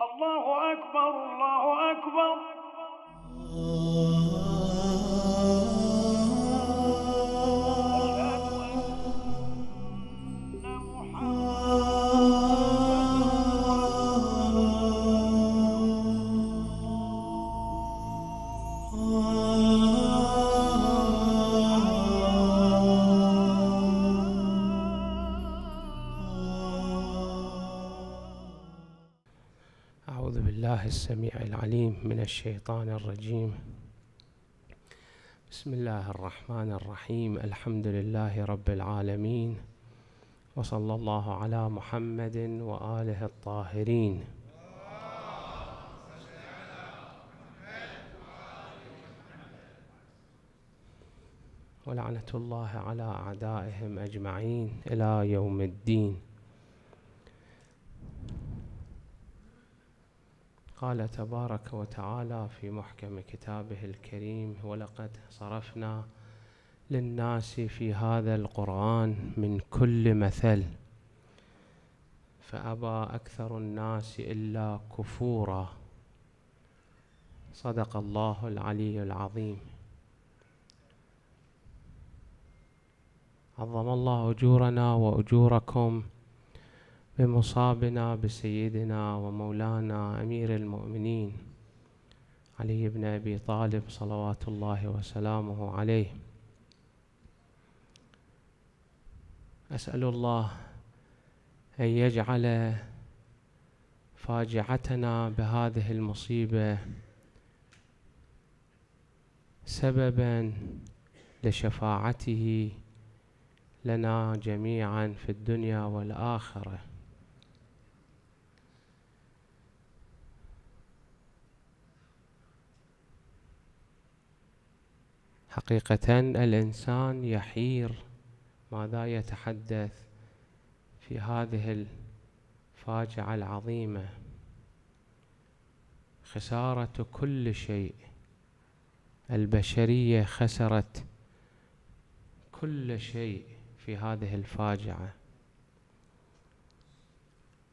الله أكبر الله أكبر السميع العليم من الشيطان الرجيم بسم الله الرحمن الرحيم الحمد لله رب العالمين وصلى الله على محمد وآله الطاهرين ولعنة الله على أعدائهم أجمعين إلى يوم الدين قال تبارك وتعالى في محكم كتابه الكريم ولقد صرفنا للناس في هذا القرآن من كل مثل فأبى أكثر الناس إلا كفورا صدق الله العلي العظيم عظم الله أجورنا وأجوركم بمصابنا بسيدنا ومولانا امير المؤمنين علي بن ابي طالب صلوات الله وسلامه عليه اسال الله ان يجعل فاجعتنا بهذه المصيبه سببا لشفاعته لنا جميعا في الدنيا والاخره حقيقة الإنسان يحير ماذا يتحدث في هذه الفاجعة العظيمة خسارة كل شيء البشرية خسرت كل شيء في هذه الفاجعة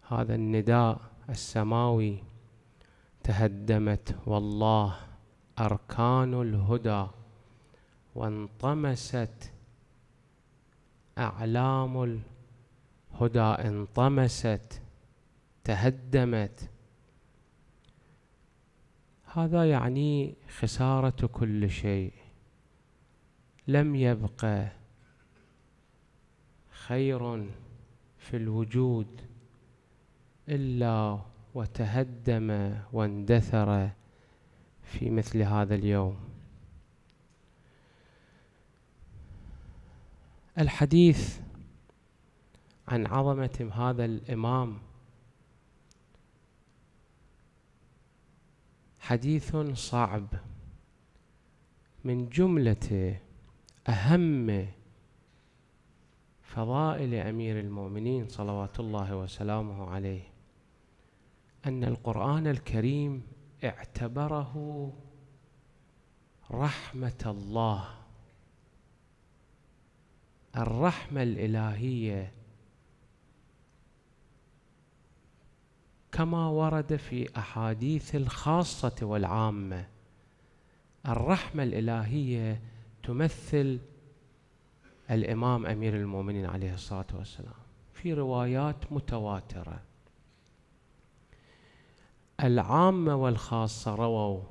هذا النداء السماوي تهدمت والله أركان الهدى وانطمست أعلام الهدى انطمست تهدمت هذا يعني خسارة كل شيء لم يبقى خير في الوجود إلا وتهدم واندثر في مثل هذا اليوم الحديث عن عظمة هذا الإمام حديث صعب من جملة أهم فضائل أمير المؤمنين صلوات الله وسلامه عليه أن القرآن الكريم اعتبره رحمة الله الرحمة الإلهية كما ورد في أحاديث الخاصة والعامة الرحمة الإلهية تمثل الإمام أمير المؤمنين عليه الصلاة والسلام في روايات متواترة العامة والخاصة رووا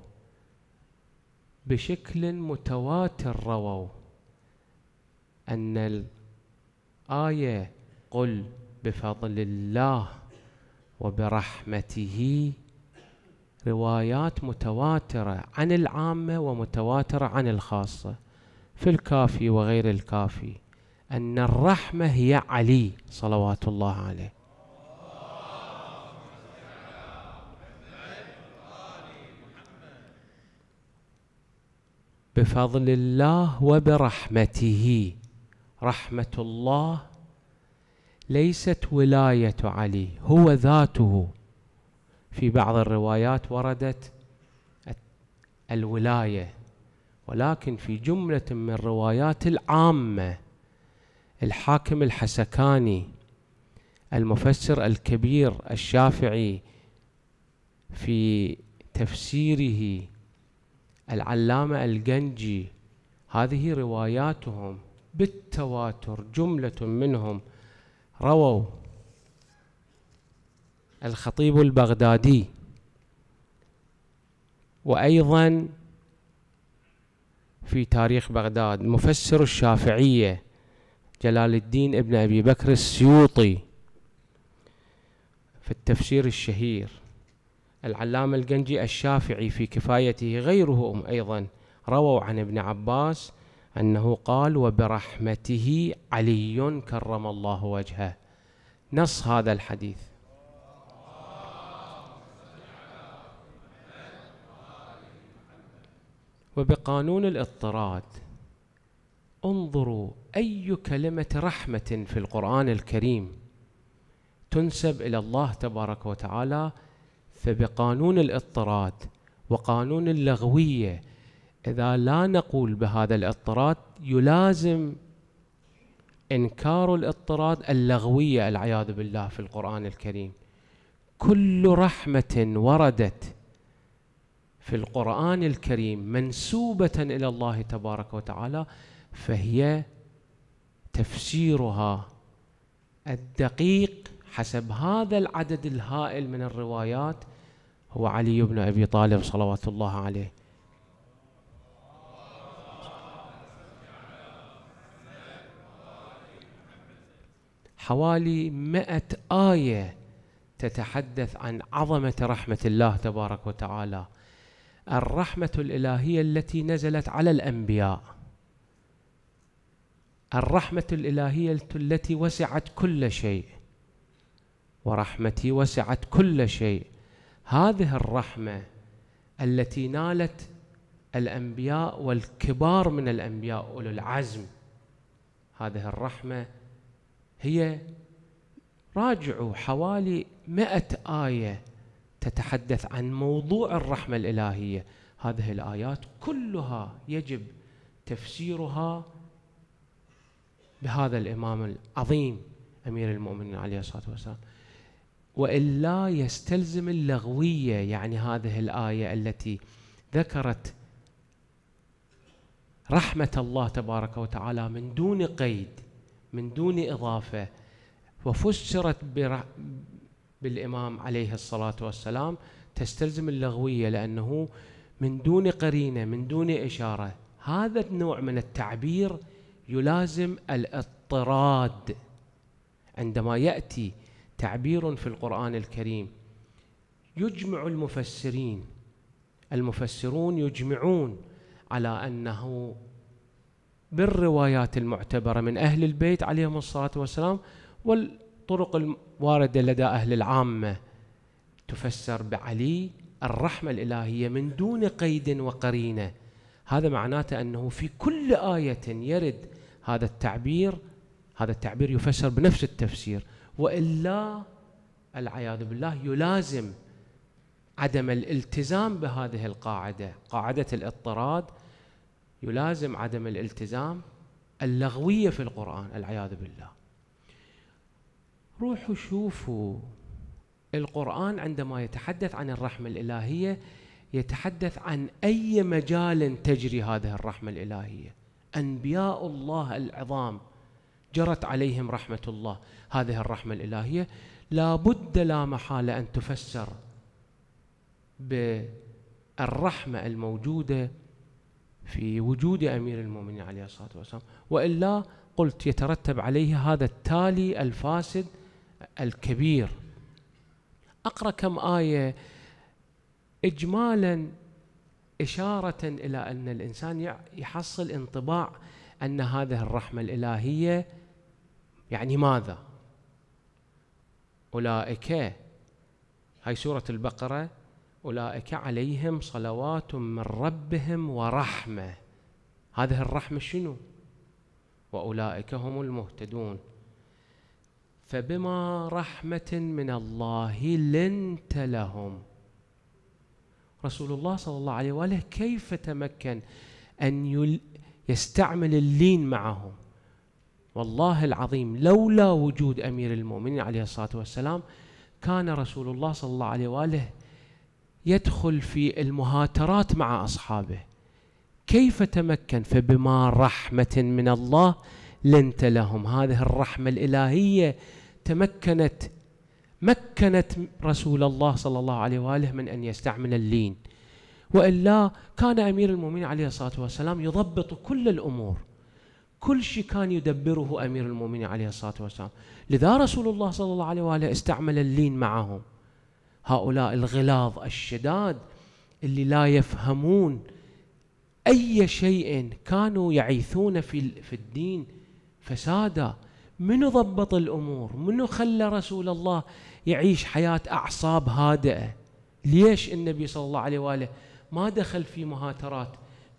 بشكل متواتر رووا أن الآية قل بفضل الله وبرحمته روايات متواترة عن العامة ومتواترة عن الخاصة في الكافي وغير الكافي أن الرحمة هي علي صلوات الله عليه بفضل الله وبرحمته رحمه الله ليست ولايه علي هو ذاته في بعض الروايات وردت الولايه ولكن في جمله من الروايات العامه الحاكم الحسكاني المفسر الكبير الشافعي في تفسيره العلامه الجنجي هذه رواياتهم بالتواتر جملة منهم رووا الخطيب البغدادي وأيضا في تاريخ بغداد مفسر الشافعية جلال الدين ابن أبي بكر السيوطي في التفسير الشهير العلامة الجنجي الشافعي في كفايته غيره أيضا رووا عن ابن عباس أنه قال وبرحمته علي كرم الله وجهه نص هذا الحديث وبقانون الاضطراد انظروا أي كلمة رحمة في القرآن الكريم تنسب إلى الله تبارك وتعالى فبقانون الاضطراد وقانون اللغويه إذا لا نقول بهذا الاضطراد يلازم إنكار الاضطراد اللغوية العياذ بالله في القرآن الكريم كل رحمة وردت في القرآن الكريم منسوبة إلى الله تبارك وتعالى فهي تفسيرها الدقيق حسب هذا العدد الهائل من الروايات هو علي بن أبي طالب صلوات الله عليه حوالي مئة آية تتحدث عن عظمة رحمة الله تبارك وتعالى الرحمة الإلهية التي نزلت على الأنبياء الرحمة الإلهية التي وسعت كل شيء ورحمتي وسعت كل شيء هذه الرحمة التي نالت الأنبياء والكبار من الأنبياء أولو العزم هذه الرحمة هي راجعوا حوالي مئة آية تتحدث عن موضوع الرحمة الإلهية هذه الآيات كلها يجب تفسيرها بهذا الإمام العظيم أمير المؤمنين عليه الصلاة والسلام وإلا يستلزم اللغوية يعني هذه الآية التي ذكرت رحمة الله تبارك وتعالى من دون قيد من دون إضافة وفسرت بالإمام عليه الصلاة والسلام تستلزم اللغوية لأنه من دون قرينة من دون إشارة هذا النوع من التعبير يلازم الاضطراد عندما يأتي تعبير في القرآن الكريم يجمع المفسرين المفسرون يجمعون على أنه بالروايات المعتبرة من أهل البيت عليهم الصلاة والسلام والطرق الواردة لدى أهل العامة تفسر بعلي الرحمة الإلهية من دون قيد وقرينة هذا معناته أنه في كل آية يرد هذا التعبير هذا التعبير يفسر بنفس التفسير وإلا العياذ بالله يلازم عدم الالتزام بهذه القاعدة قاعدة الاضطراد يلازم عدم الالتزام اللغوية في القرآن العياذ بالله روحوا شوفوا القرآن عندما يتحدث عن الرحمة الإلهية يتحدث عن أي مجال تجري هذه الرحمة الإلهية أنبياء الله العظام جرت عليهم رحمة الله هذه الرحمة الإلهية لا بد لا محالة أن تفسر بالرحمة الموجودة في وجود أمير المؤمنين عليه الصلاة والسلام وإلا قلت يترتب عليه هذا التالي الفاسد الكبير أقرأ كم آية إجمالا إشارة إلى أن الإنسان يحصل انطباع أن هذه الرحمة الإلهية يعني ماذا؟ أولئك هاي سورة البقرة أولئك عليهم صلوات من ربهم ورحمة هذه الرحمة شنو؟ وأولئك هم المهتدون فبما رحمة من الله لنت لهم رسول الله صلى الله عليه وآله كيف تمكن أن يستعمل اللين معهم والله العظيم لولا وجود أمير المؤمنين عليه الصلاة والسلام كان رسول الله صلى الله عليه وآله يدخل في المهاترات مع اصحابه كيف تمكن فبما رحمه من الله لنت لهم هذه الرحمه الالهيه تمكنت مكنت رسول الله صلى الله عليه واله من ان يستعمل اللين والا كان امير المؤمنين عليه الصلاه والسلام يضبط كل الامور كل شيء كان يدبره امير المؤمنين عليه الصلاه والسلام لذا رسول الله صلى الله عليه واله استعمل اللين معهم هؤلاء الغلاظ الشداد اللي لا يفهمون اي شيء كانوا يعيثون في في الدين فسادا منو ضبط الامور منو خلى رسول الله يعيش حياه اعصاب هادئه ليش النبي صلى الله عليه واله ما دخل في مهاترات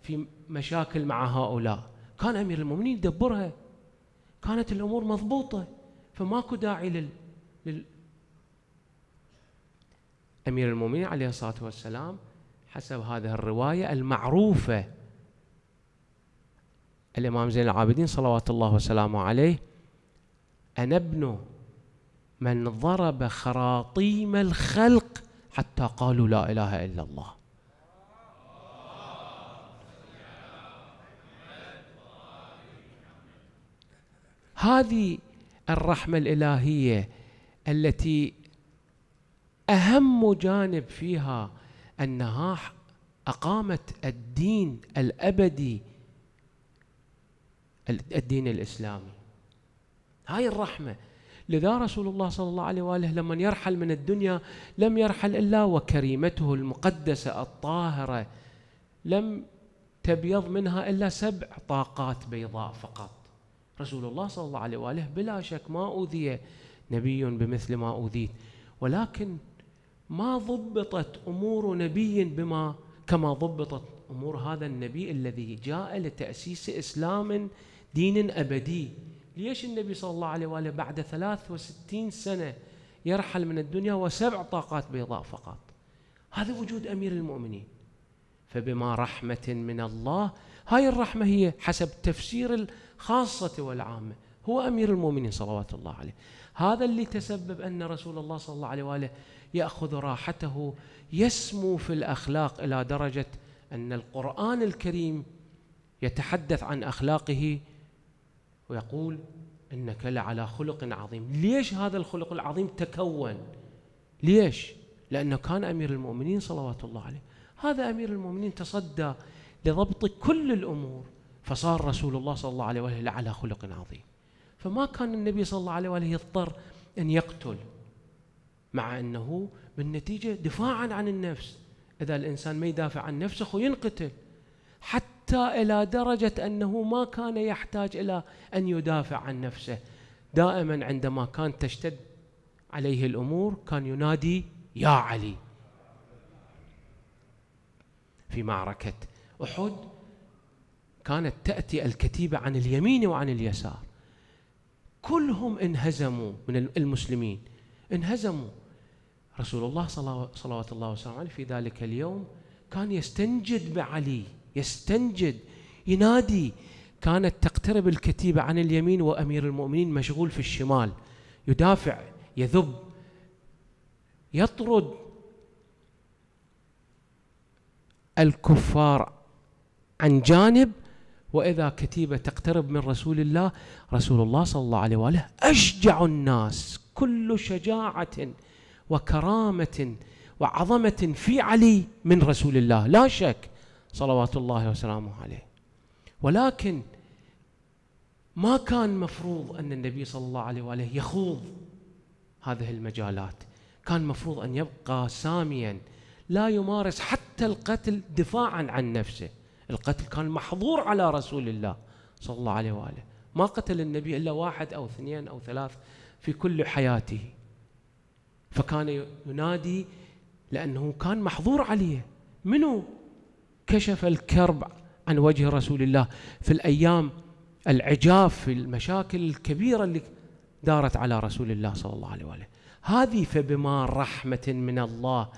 في مشاكل مع هؤلاء كان امير المؤمنين يدبرها كانت الامور مضبوطه فماكو داعي لل... لل... أمير المؤمنين عليه الصلاة والسلام حسب هذه الرواية المعروفة الإمام زين العابدين صلوات الله وسلامه عليه أنا ابن من ضرب خراطيم الخلق حتى قالوا لا إله إلا الله هذه الرحمة الإلهية التي اهم جانب فيها انها اقامت الدين الابدي الدين الاسلامي هاي الرحمه لذا رسول الله صلى الله عليه واله لما يرحل من الدنيا لم يرحل الا وكريمته المقدسه الطاهره لم تبيض منها الا سبع طاقات بيضاء فقط رسول الله صلى الله عليه واله بلا شك ما اوذي نبي بمثل ما اوذيت ولكن ما ضبطت امور نبي بما كما ضبطت امور هذا النبي الذي جاء لتاسيس اسلام دين ابدي ليش النبي صلى الله عليه واله بعد 63 سنه يرحل من الدنيا وسبع طاقات بيضاء فقط هذا وجود امير المؤمنين فبما رحمه من الله هاي الرحمه هي حسب تفسير الخاصه والعامه هو امير المؤمنين صلوات الله عليه هذا اللي تسبب ان رسول الله صلى الله عليه واله ياخذ راحته يسمو في الاخلاق الى درجه ان القران الكريم يتحدث عن اخلاقه ويقول انك لعلى خلق عظيم ليش هذا الخلق العظيم تكون ليش لانه كان امير المؤمنين صلوات الله عليه هذا امير المؤمنين تصدى لضبط كل الامور فصار رسول الله صلى الله عليه واله على خلق عظيم فما كان النبي صلى الله عليه واله يضطر ان يقتل مع أنه بالنتيجة دفاعا عن النفس إذا الإنسان ما يدافع عن نفسه ينقتل حتى إلى درجة أنه ما كان يحتاج إلى أن يدافع عن نفسه دائما عندما كان تشتد عليه الأمور كان ينادي يا علي في معركة أحد كانت تأتي الكتيبة عن اليمين وعن اليسار كلهم انهزموا من المسلمين انهزموا رسول الله صلوات الله وسلامه عليه في ذلك اليوم كان يستنجد بعلي يستنجد ينادي كانت تقترب الكتيبة عن اليمين وأمير المؤمنين مشغول في الشمال يدافع يذب يطرد الكفار عن جانب وإذا كتيبة تقترب من رسول الله رسول الله صلى الله عليه وآله أشجع الناس كل شجاعة وكرامه وعظمه في علي من رسول الله لا شك صلوات الله وسلامه عليه ولكن ما كان مفروض ان النبي صلى الله عليه واله يخوض هذه المجالات كان مفروض ان يبقى ساميا لا يمارس حتى القتل دفاعا عن نفسه القتل كان محظور على رسول الله صلى الله عليه واله ما قتل النبي الا واحد او اثنين او ثلاث في كل حياته فكان ينادي لأنه كان محظور عليه منو كشف الكرب عن وجه رسول الله في الأيام العجاف في المشاكل الكبيرة اللي دارت على رسول الله صلى الله عليه وآله هذه فبما رحمة من الله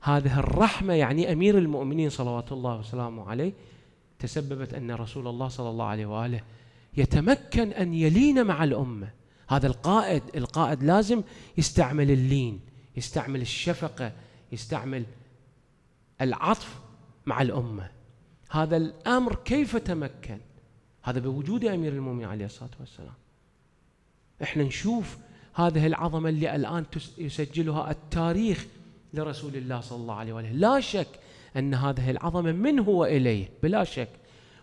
هذه الرحمة يعني أمير المؤمنين صلوات الله وسلامه عليه تسببت أن رسول الله صلى الله عليه وآله يتمكن أن يلين مع الأمة هذا القائد القائد لازم يستعمل اللين يستعمل الشفقة يستعمل العطف مع الأمة هذا الأمر كيف تمكن هذا بوجود أمير المؤمنين عليه الصلاة والسلام احنا نشوف هذه العظمة اللي الآن يسجلها التاريخ لرسول الله صلى الله عليه وآله لا شك أن هذه العظمة منه وإليه بلا شك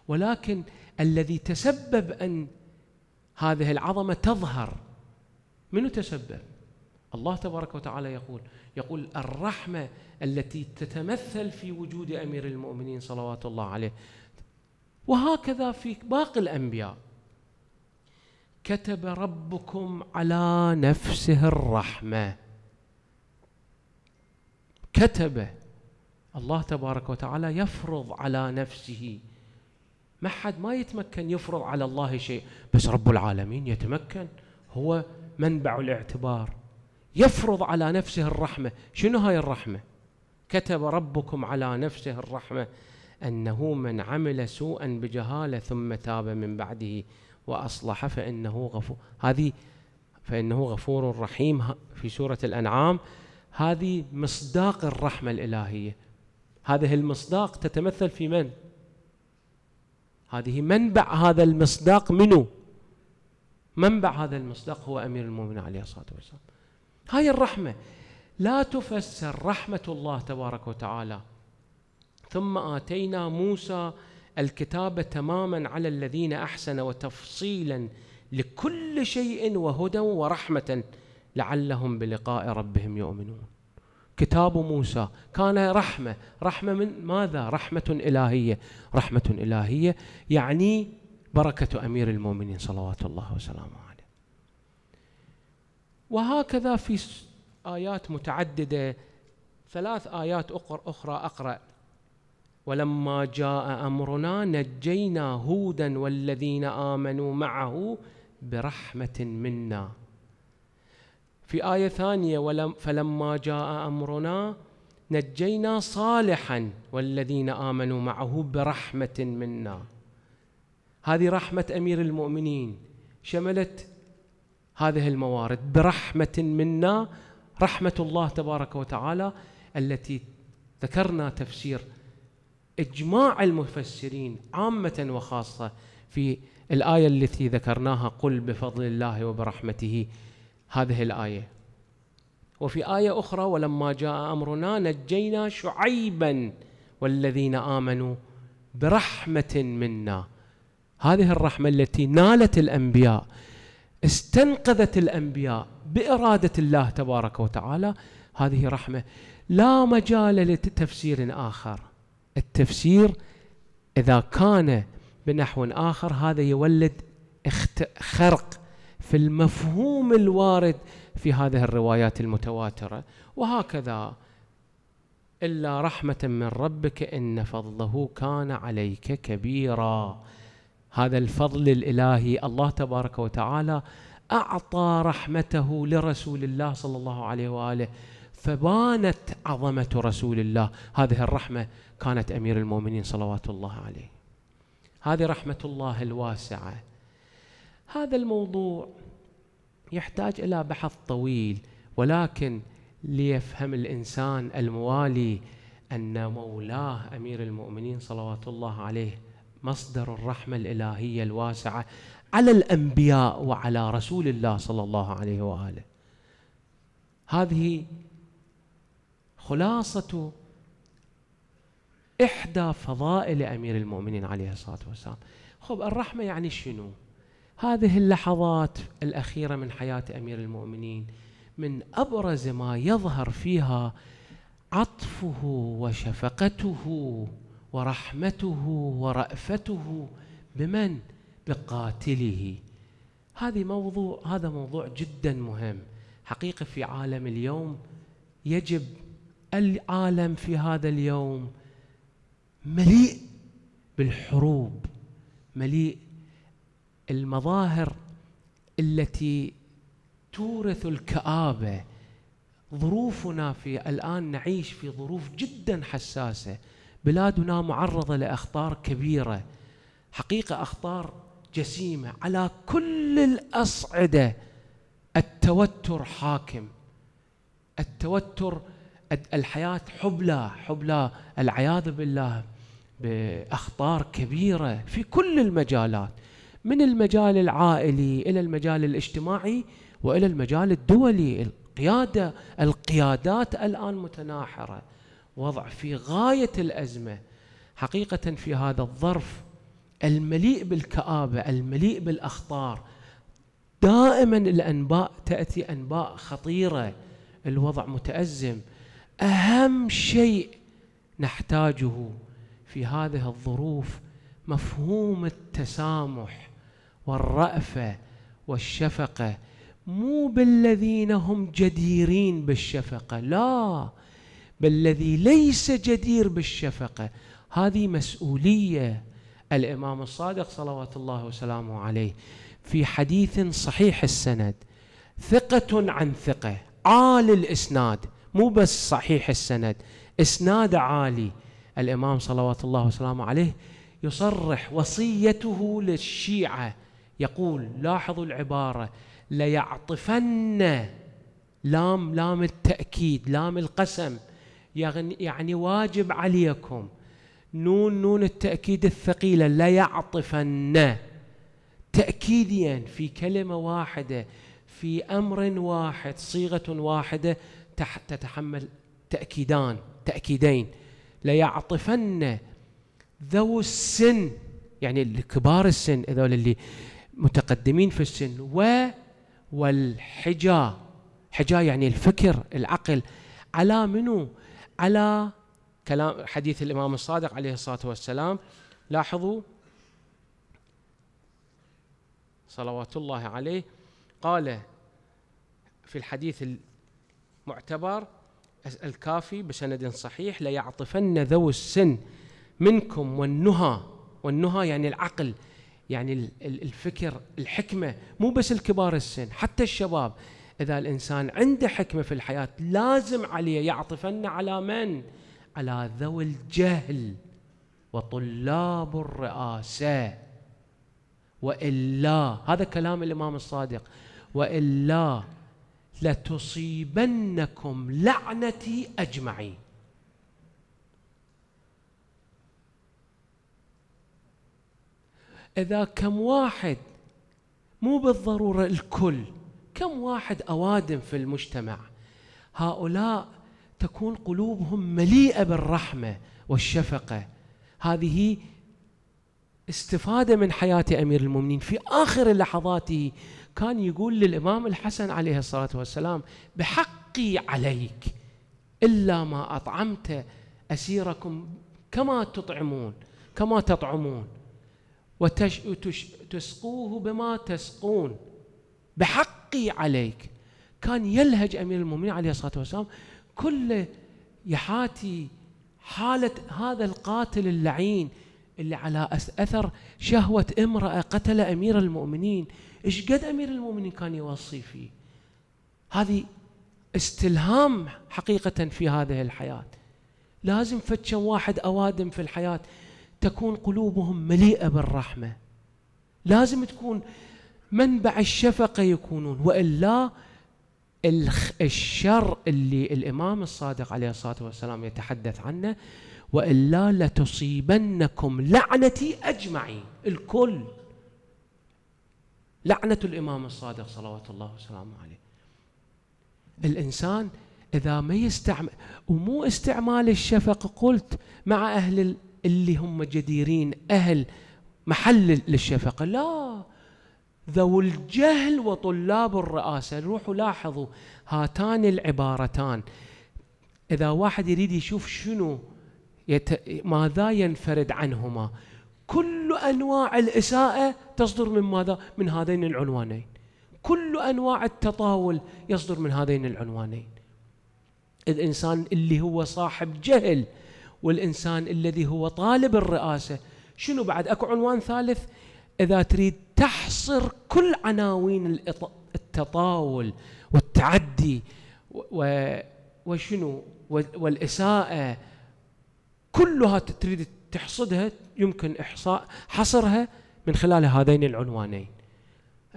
ولكن الذي تسبب أن هذه العظمة تظهر من تسبب الله تبارك وتعالى يقول يقول الرحمة التي تتمثل في وجود أمير المؤمنين صلوات الله عليه وهكذا في باقي الأنبياء كتب ربكم على نفسه الرحمة كتب الله تبارك وتعالى يفرض على نفسه ما حد ما يتمكن يفرض على الله شيء بس رب العالمين يتمكن هو منبع الاعتبار يفرض على نفسه الرحمة شنو هاي الرحمة كتب ربكم على نفسه الرحمة أنه من عمل سوءا بجهالة ثم تاب من بعده وأصلح فإنه غفور هذه فإنه غفور رحيم في سورة الأنعام هذه مصداق الرحمة الإلهية هذه المصداق تتمثل في من؟ هذه منبع هذا المصداق منه منبع هذا المصداق هو أمير المؤمنين عليه الصلاة والسلام هاي الرحمة لا تفسر رحمة الله تبارك وتعالى ثم آتينا موسى الكتاب تماما على الذين أحسن وتفصيلا لكل شيء وهدى ورحمة لعلهم بلقاء ربهم يؤمنون كتاب موسى كان رحمة رحمة من ماذا؟ رحمة إلهية رحمة إلهية يعني بركة أمير المؤمنين صلوات الله وسلامه وهكذا في آيات متعددة ثلاث آيات أخرى أقرأ ولما جاء أمرنا نجينا هودا والذين آمنوا معه برحمة منا في آية ثانية ولم فلما جاء أمرنا نجينا صالحا والذين آمنوا معه برحمة منا هذه رحمة أمير المؤمنين شملت هذه الموارد برحمة منا رحمة الله تبارك وتعالى التي ذكرنا تفسير إجماع المفسرين عامة وخاصة في الآية التي ذكرناها قل بفضل الله وبرحمته هذه الآية وفي آية أخرى ولما جاء أمرنا نجينا شعيبا والذين آمنوا برحمة منا هذه الرحمة التي نالت الأنبياء استنقذت الانبياء باراده الله تبارك وتعالى هذه رحمه لا مجال لتفسير اخر التفسير اذا كان بنحو اخر هذا يولد خرق في المفهوم الوارد في هذه الروايات المتواتره وهكذا الا رحمه من ربك ان فضله كان عليك كبيرا هذا الفضل الالهي الله تبارك وتعالى اعطى رحمته لرسول الله صلى الله عليه واله فبانت عظمه رسول الله هذه الرحمه كانت امير المؤمنين صلوات الله عليه هذه رحمه الله الواسعه هذا الموضوع يحتاج الى بحث طويل ولكن ليفهم الانسان الموالي ان مولاه امير المؤمنين صلوات الله عليه مصدر الرحمه الالهيه الواسعه على الانبياء وعلى رسول الله صلى الله عليه واله هذه خلاصه احدى فضائل امير المؤمنين عليه الصلاه والسلام خب الرحمه يعني شنو هذه اللحظات الاخيره من حياه امير المؤمنين من ابرز ما يظهر فيها عطفه وشفقته ورحمته ورأفته بمن؟ بقاتله هذه موضوع هذا موضوع جدا مهم حقيقة في عالم اليوم يجب العالم في هذا اليوم مليء بالحروب مليء المظاهر التي تورث الكآبة ظروفنا في الآن نعيش في ظروف جدا حساسة بلادنا معرضة لأخطار كبيرة حقيقة أخطار جسيمة على كل الأصعدة التوتر حاكم التوتر الحياة حبلى حبلى العياذ بالله بأخطار كبيرة في كل المجالات من المجال العائلي إلى المجال الاجتماعي وإلى المجال الدولي القيادة القيادات الآن متناحرة وضع في غايه الازمه حقيقه في هذا الظرف المليء بالكابه المليء بالاخطار دائما الانباء تاتي انباء خطيره الوضع متازم اهم شيء نحتاجه في هذه الظروف مفهوم التسامح والرأفة والشفقة مو بالذين هم جديرين بالشفقة لا بل الذي ليس جدير بالشفقة هذه مسؤولية الإمام الصادق صلوات الله وسلامه عليه في حديث صحيح السند ثقة عن ثقة عال الإسناد مو بس صحيح السند إسناد عالي الإمام صلوات الله وسلامه عليه يصرح وصيته للشيعة يقول لاحظوا العبارة ليعطفن لام لام التأكيد لام القسم يعني-, يعني واجب عليكم نون نون التأكيد الثقيلة ليعطفن تأكيديا في كلمة واحدة في أمر واحد صيغة واحدة تتحمل تأكيدان تأكيدين ليعطفن ذو السن يعني الكبار السن هذول اللي متقدمين في السن و والحجا حجا يعني الفكر العقل على منو على كلام حديث الإمام الصادق عليه الصلاة والسلام لاحظوا صلوات الله عليه قال في الحديث المعتبر الكافي بسند صحيح ليعطفن ذو السن منكم والنهى والنهى يعني العقل يعني الفكر الحكمة مو بس الكبار السن حتى الشباب إذا الإنسان عنده حكمة في الحياة لازم عليه يعطفن على من؟ على ذوي الجهل وطلاب الرئاسة وإلا هذا كلام الإمام الصادق وإلا لتصيبنكم لعنتي أجمعي إذا كم واحد مو بالضرورة الكل كم واحد اوادم في المجتمع هؤلاء تكون قلوبهم مليئه بالرحمه والشفقه هذه استفاده من حياه امير المؤمنين في اخر لحظاته كان يقول للامام الحسن عليه الصلاه والسلام بحقي عليك الا ما اطعمت اسيركم كما تطعمون كما تطعمون وتسقوه بما تسقون بحق حقي عليك كان يلهج امير المؤمنين عليه الصلاه والسلام كله يحاتي حاله هذا القاتل اللعين اللي على اثر شهوه امراه قتل امير المؤمنين ايش قد امير المؤمنين كان يوصي فيه هذه استلهام حقيقه في هذه الحياه لازم فتشن واحد اوادم في الحياه تكون قلوبهم مليئه بالرحمه لازم تكون منبع الشفقة يكونون وإلا الشر اللي الإمام الصادق عليه الصلاة والسلام يتحدث عنه وإلا لتصيبنكم لعنتي أجمعين الكل لعنة الإمام الصادق صلوات الله وسلامه عليه الإنسان إذا ما يستعمل ومو استعمال الشفقة قلت مع أهل اللي هم جديرين أهل محل للشفقة لا ذو الجهل وطلاب الرئاسة روحوا لاحظوا هاتان العبارتان إذا واحد يريد يشوف شنو يت... ماذا ينفرد عنهما كل أنواع الإساءة تصدر من ماذا؟ من هذين العنوانين كل أنواع التطاول يصدر من هذين العنوانين الإنسان اللي هو صاحب جهل والإنسان الذي هو طالب الرئاسة شنو بعد؟ أكو عنوان ثالث إذا تريد تحصر كل عناوين التطاول والتعدي وشنو والإساءة كلها تريد تحصدها يمكن إحصاء حصرها من خلال هذين العنوانين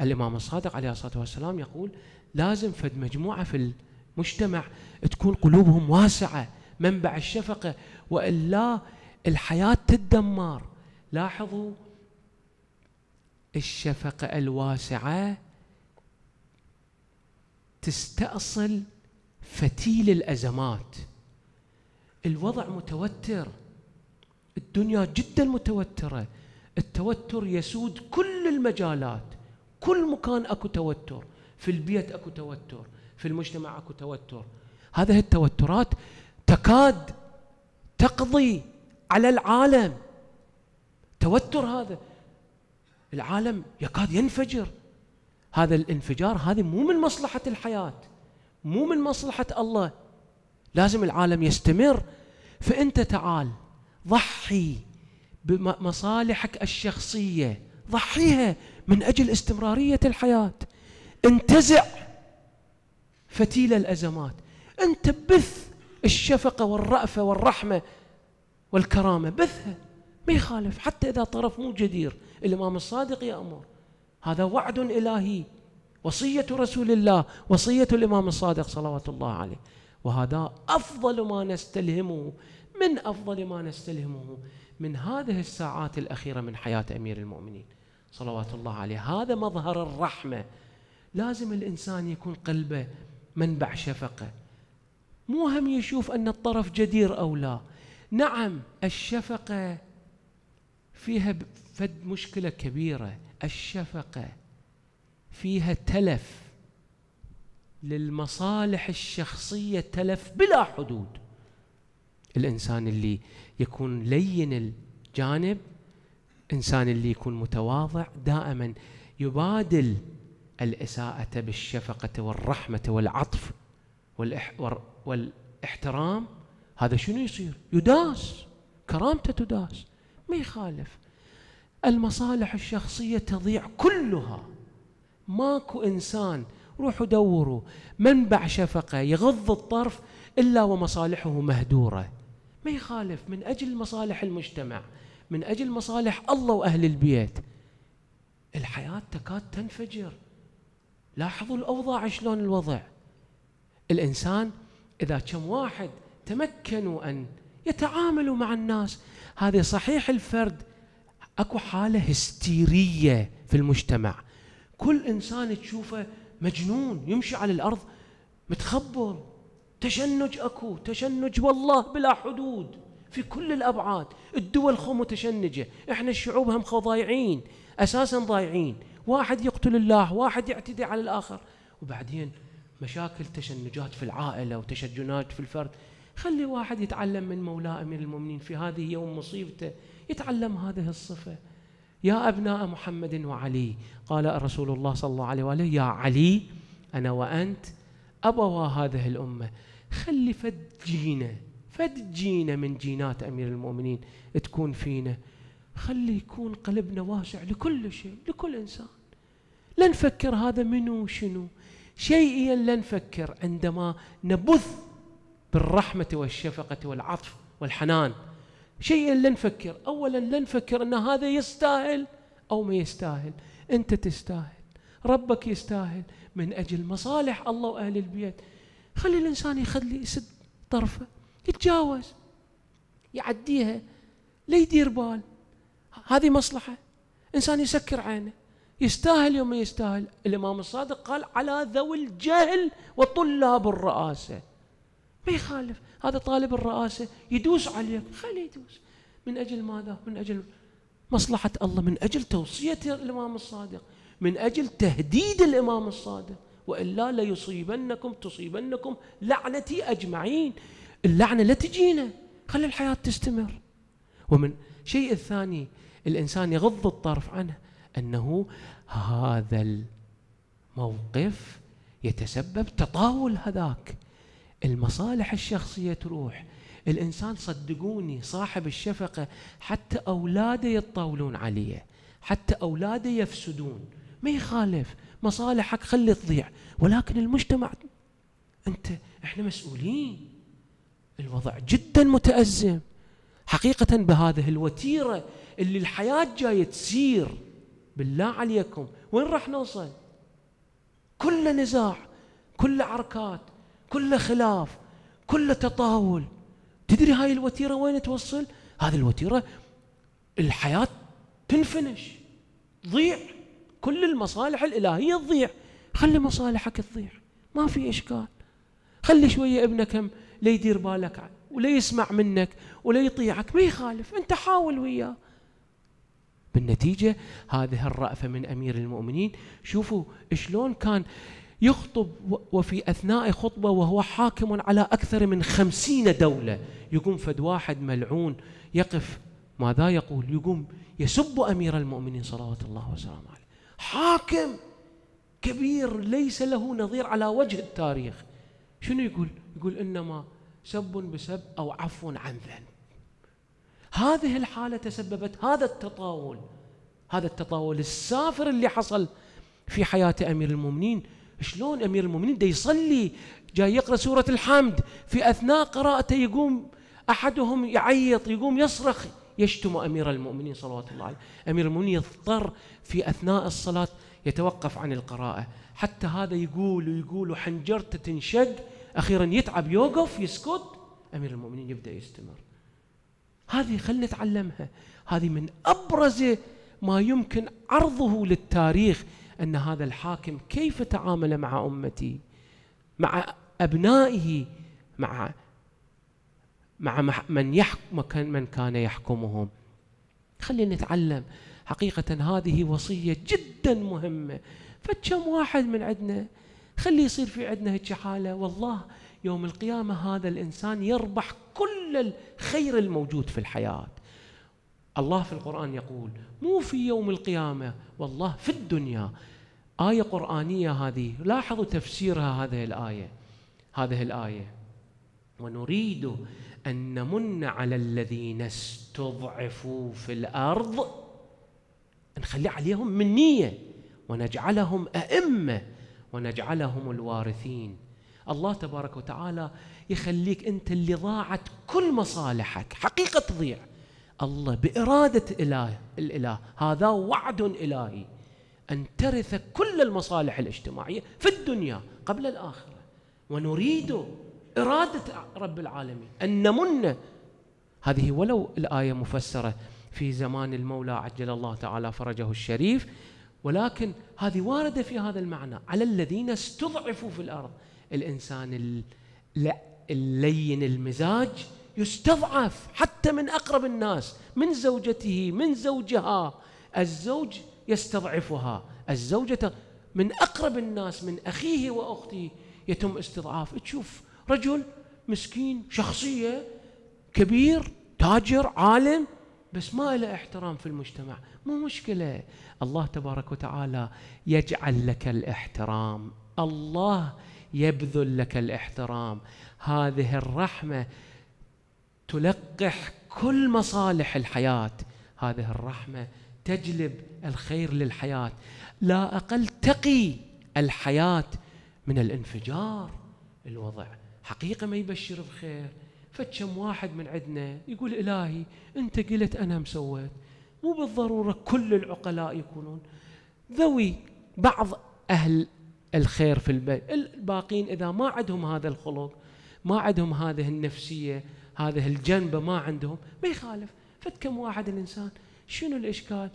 الإمام الصادق عليه الصلاة والسلام يقول لازم فد مجموعة في المجتمع تكون قلوبهم واسعة منبع الشفقة وإلا الحياة تدمر لاحظوا الشفقة الواسعة تستأصل فتيل الأزمات الوضع متوتر الدنيا جدا متوترة التوتر يسود كل المجالات كل مكان أكو توتر في البيت أكو توتر في المجتمع أكو توتر هذه التوترات تكاد تقضي على العالم توتر هذا العالم يكاد ينفجر هذا الانفجار هذه مو من مصلحة الحياة مو من مصلحة الله لازم العالم يستمر فأنت تعال ضحي بمصالحك الشخصية ضحيها من أجل استمرارية الحياة انتزع فتيل الأزمات أنت بث الشفقة والرأفة والرحمة والكرامة بثها ما يخالف حتى إذا طرف مو جدير الإمام الصادق يأمر هذا وعد إلهي وصية رسول الله وصية الإمام الصادق صلوات الله عليه وهذا أفضل ما نستلهمه من أفضل ما نستلهمه من هذه الساعات الأخيرة من حياة أمير المؤمنين صلوات الله عليه هذا مظهر الرحمة لازم الإنسان يكون قلبه منبع شفقة مو هم يشوف أن الطرف جدير أو لا نعم الشفقة فيها فد مشكلة كبيرة الشفقة فيها تلف للمصالح الشخصية تلف بلا حدود الإنسان اللي يكون لين الجانب إنسان اللي يكون متواضع دائما يبادل الإساءة بالشفقة والرحمة والعطف والاحترام هذا شنو يصير يداس كرامته تداس ما يخالف المصالح الشخصية تضيع كلها ماكو إنسان روحوا دوروا منبع شفقة يغض الطرف إلا ومصالحه مهدورة ما يخالف من أجل مصالح المجتمع من أجل مصالح الله وأهل البيت الحياة تكاد تنفجر لاحظوا الأوضاع شلون الوضع الإنسان إذا كم واحد تمكنوا أن يتعاملوا مع الناس هذه صحيح الفرد اكو حاله هستيريه في المجتمع كل انسان تشوفه مجنون يمشي على الارض متخبر تشنج اكو تشنج والله بلا حدود في كل الابعاد الدول خو متشنجه احنا الشعوب هم خو ضايعين اساسا ضايعين واحد يقتل الله واحد يعتدي على الاخر وبعدين مشاكل تشنجات في العائله وتشنجات في الفرد خلي واحد يتعلم من مولاه امير المؤمنين في هذه يوم مصيبته يتعلم هذه الصفة يا أبناء محمد وعلي قال رسول الله صلى الله عليه وآله يا علي أنا وأنت أبوا هذه الأمة خلي فد جينة فد جينة من جينات أمير المؤمنين تكون فينا خلي يكون قلبنا واسع لكل شيء لكل إنسان لا نفكر هذا منو شنو شيئيا لا نفكر عندما نبث بالرحمة والشفقة والعطف والحنان شيئا لا نفكر اولا لا نفكر ان هذا يستاهل او ما يستاهل انت تستاهل ربك يستاهل من اجل مصالح الله واهل البيت خلي الانسان يخلي يسد طرفه يتجاوز يعديها لا يدير بال هذه مصلحه انسان يسكر عينه يستاهل يوم يستاهل الامام الصادق قال على ذوي الجهل وطلاب الرئاسه ما يخالف هذا طالب الرئاسة يدوس عليك خليه يدوس من أجل ماذا؟ من أجل مصلحة الله من أجل توصية الإمام الصادق من أجل تهديد الإمام الصادق وإلا ليصيبنكم تصيبنكم لعنتي أجمعين اللعنة لا تجينا خلي الحياة تستمر ومن شيء الثاني الإنسان يغض الطرف عنه أنه هذا الموقف يتسبب تطاول هذاك المصالح الشخصيه تروح الانسان صدقوني صاحب الشفقه حتى اولاده يتطاولون عليه حتى اولاده يفسدون ما يخالف مصالحك خلي تضيع ولكن المجتمع انت احنا مسؤولين الوضع جدا متازم حقيقه بهذه الوتيره اللي الحياه جايه تسير بالله عليكم وين راح نوصل كل نزاع كل عركات كله خلاف كله تطاول تدري هاي الوتيرة وين توصل هذه الوتيرة الحياة تنفنش ضيع كل المصالح الإلهية تضيع خلي مصالحك تضيع ما في إشكال خلي شوية ابنك هم لا يدير بالك ولا يسمع منك ولا يطيعك ما يخالف أنت حاول وياه بالنتيجة هذه الرأفة من أمير المؤمنين شوفوا شلون كان يخطب وفي أثناء خطبة وهو حاكم على أكثر من خمسين دولة يقوم فد واحد ملعون يقف ماذا يقول يقوم يسب أمير المؤمنين صلوات الله وسلامه عليه حاكم كبير ليس له نظير على وجه التاريخ شنو يقول يقول إنما سب بسب أو عفو عن ذنب هذه الحالة تسببت هذا التطاول هذا التطاول السافر اللي حصل في حياة أمير المؤمنين شلون امير المؤمنين ده يصلي جاي يقرا سوره الحمد في اثناء قراءته يقوم احدهم يعيط يقوم يصرخ يشتم امير المؤمنين صلوات الله عليه امير المؤمنين يضطر في اثناء الصلاه يتوقف عن القراءه حتى هذا يقول ويقول وحنجرته تنشق اخيرا يتعب يوقف يسكت امير المؤمنين يبدا يستمر هذه خلينا نتعلمها هذه من ابرز ما يمكن عرضه للتاريخ ان هذا الحاكم كيف تعامل مع امتي مع ابنائه مع مع من يحكم من كان يحكمهم خلينا نتعلم حقيقة هذه وصية جدا مهمة فكم واحد من عندنا خلي يصير في عندنا هيك حالة والله يوم القيامة هذا الإنسان يربح كل الخير الموجود في الحياة الله في القرآن يقول مو في يوم القيامة والله في الدنيا آية قرآنية هذه لاحظوا تفسيرها هذه الآية هذه الآية ونريد أن نمن على الذين استضعفوا في الأرض نخلي عليهم منية ونجعلهم أئمة ونجعلهم الوارثين الله تبارك وتعالى يخليك أنت اللي ضاعت كل مصالحك حقيقة تضيع الله بإرادة إله الإله هذا وعد إلهي أن ترث كل المصالح الاجتماعية في الدنيا قبل الآخرة ونريد إرادة رب العالمين أن نمن هذه ولو الآية مفسرة في زمان المولى عجل الله تعالى فرجه الشريف ولكن هذه واردة في هذا المعنى على الذين استضعفوا في الأرض الإنسان اللين المزاج يستضعف حتى من اقرب الناس من زوجته من زوجها الزوج يستضعفها الزوجه من اقرب الناس من اخيه واخته يتم استضعاف تشوف رجل مسكين شخصيه كبير تاجر عالم بس ما له احترام في المجتمع مو مشكله الله تبارك وتعالى يجعل لك الاحترام الله يبذل لك الاحترام هذه الرحمه تلقح كل مصالح الحياه هذه الرحمه تجلب الخير للحياه لا اقل تقي الحياه من الانفجار الوضع حقيقه ما يبشر بخير فكم واحد من عندنا يقول الهي انت قلت انا مسويت مو بالضروره كل العقلاء يكونون ذوي بعض اهل الخير في البيت الباقين اذا ما عندهم هذا الخلق ما عندهم هذه النفسيه هذه الجنبة ما عندهم ما يخالف فد كم واحد الإنسان شنو الإشكال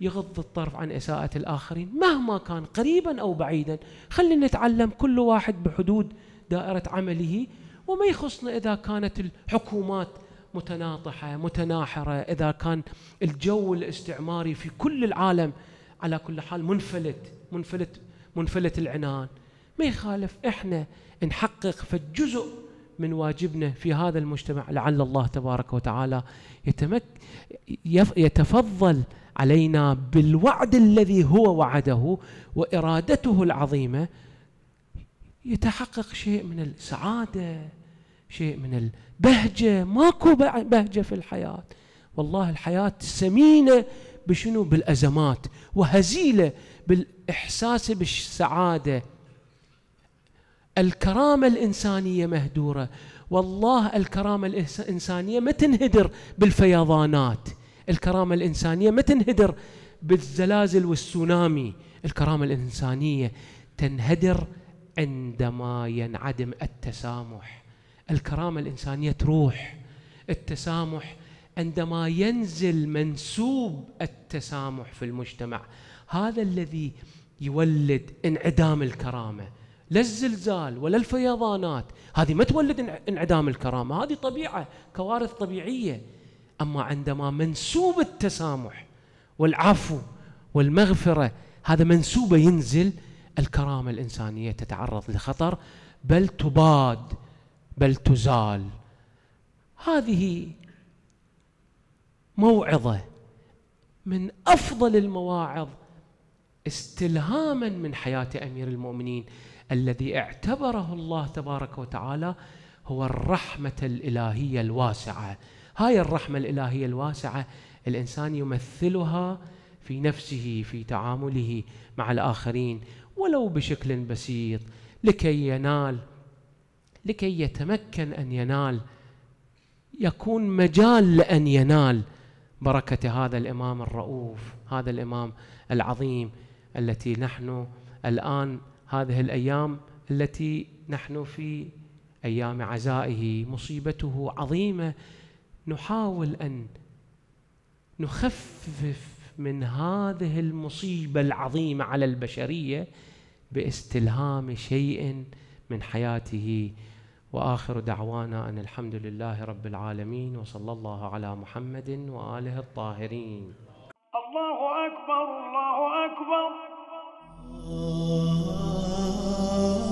يغض الطرف عن إساءة الآخرين مهما كان قريبا أو بعيدا خلينا نتعلم كل واحد بحدود دائرة عمله وما يخصنا إذا كانت الحكومات متناطحة متناحرة إذا كان الجو الاستعماري في كل العالم على كل حال منفلت منفلت منفلت العنان ما يخالف إحنا نحقق في الجزء من واجبنا في هذا المجتمع لعل الله تبارك وتعالى يتمك يتفضل علينا بالوعد الذي هو وعده وإرادته العظيمة يتحقق شيء من السعادة شيء من البهجة ماكو بهجة في الحياة والله الحياة سمينة بشنو بالأزمات وهزيلة بالإحساس بالسعادة الكرامة الإنسانية مهدورة والله الكرامة الإنسانية ما تنهدر بالفيضانات الكرامة الإنسانية ما تنهدر بالزلازل والسونامي الكرامة الإنسانية تنهدر عندما ينعدم التسامح الكرامة الإنسانية تروح التسامح عندما ينزل منسوب التسامح في المجتمع هذا الذي يولد انعدام الكرامه لا الزلزال ولا الفيضانات هذه ما تولد انعدام الكرامة هذه طبيعة كوارث طبيعية أما عندما منسوب التسامح والعفو والمغفرة هذا منسوبة ينزل الكرامة الإنسانية تتعرض لخطر بل تباد بل تزال هذه موعظة من أفضل المواعظ استلهاما من حياة أمير المؤمنين الذي اعتبره الله تبارك وتعالى هو الرحمة الإلهية الواسعة هاي الرحمة الإلهية الواسعة الإنسان يمثلها في نفسه في تعامله مع الآخرين ولو بشكل بسيط لكي ينال لكي يتمكن أن ينال يكون مجال لأن ينال بركة هذا الإمام الرؤوف هذا الإمام العظيم التي نحن الآن هذه الايام التي نحن في ايام عزائه مصيبته عظيمه نحاول ان نخفف من هذه المصيبه العظيمه على البشريه باستلهام شيء من حياته واخر دعوانا ان الحمد لله رب العالمين وصلى الله على محمد واله الطاهرين الله اكبر الله اكبر Oh.